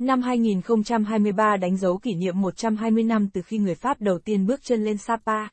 Năm 2023 đánh dấu kỷ niệm 120 năm từ khi người Pháp đầu tiên bước chân lên Sapa.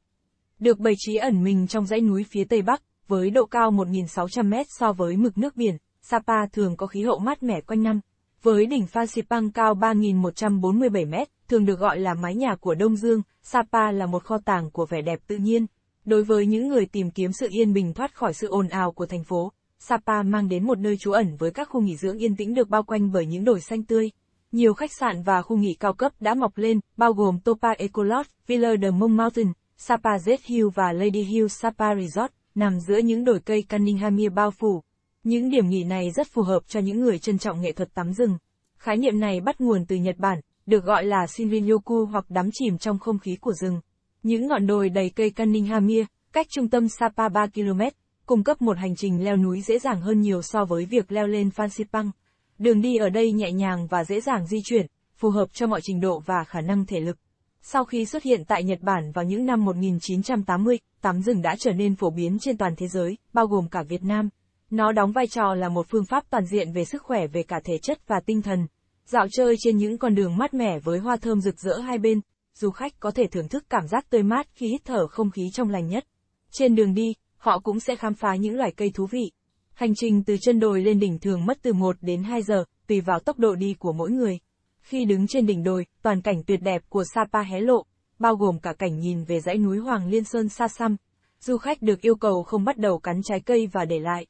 Được bày trí ẩn mình trong dãy núi phía Tây Bắc, với độ cao 1.600 mét so với mực nước biển, Sapa thường có khí hậu mát mẻ quanh năm. Với đỉnh Phan Xipang cao 3.147 mét, thường được gọi là mái nhà của Đông Dương, Sapa là một kho tàng của vẻ đẹp tự nhiên. Đối với những người tìm kiếm sự yên bình thoát khỏi sự ồn ào của thành phố, Sapa mang đến một nơi trú ẩn với các khu nghỉ dưỡng yên tĩnh được bao quanh bởi những đồi xanh tươi nhiều khách sạn và khu nghỉ cao cấp đã mọc lên, bao gồm Topa Ecolot, Villa de Mont Mountain, Sapa Z Hill và Lady Hill Sapa Resort, nằm giữa những đồi cây Cunninghamia bao phủ. Những điểm nghỉ này rất phù hợp cho những người trân trọng nghệ thuật tắm rừng. Khái niệm này bắt nguồn từ Nhật Bản, được gọi là Shinrin-yoku hoặc đắm chìm trong không khí của rừng. Những ngọn đồi đầy cây Cunninghamia, cách trung tâm Sapa 3 km, cung cấp một hành trình leo núi dễ dàng hơn nhiều so với việc leo lên Fansipan Đường đi ở đây nhẹ nhàng và dễ dàng di chuyển, phù hợp cho mọi trình độ và khả năng thể lực. Sau khi xuất hiện tại Nhật Bản vào những năm 1980, tắm rừng đã trở nên phổ biến trên toàn thế giới, bao gồm cả Việt Nam. Nó đóng vai trò là một phương pháp toàn diện về sức khỏe về cả thể chất và tinh thần. Dạo chơi trên những con đường mát mẻ với hoa thơm rực rỡ hai bên, du khách có thể thưởng thức cảm giác tươi mát khi hít thở không khí trong lành nhất. Trên đường đi, họ cũng sẽ khám phá những loài cây thú vị, Hành trình từ chân đồi lên đỉnh thường mất từ 1 đến 2 giờ, tùy vào tốc độ đi của mỗi người. Khi đứng trên đỉnh đồi, toàn cảnh tuyệt đẹp của Sapa hé lộ, bao gồm cả cảnh nhìn về dãy núi Hoàng Liên Sơn xa xăm. Du khách được yêu cầu không bắt đầu cắn trái cây và để lại.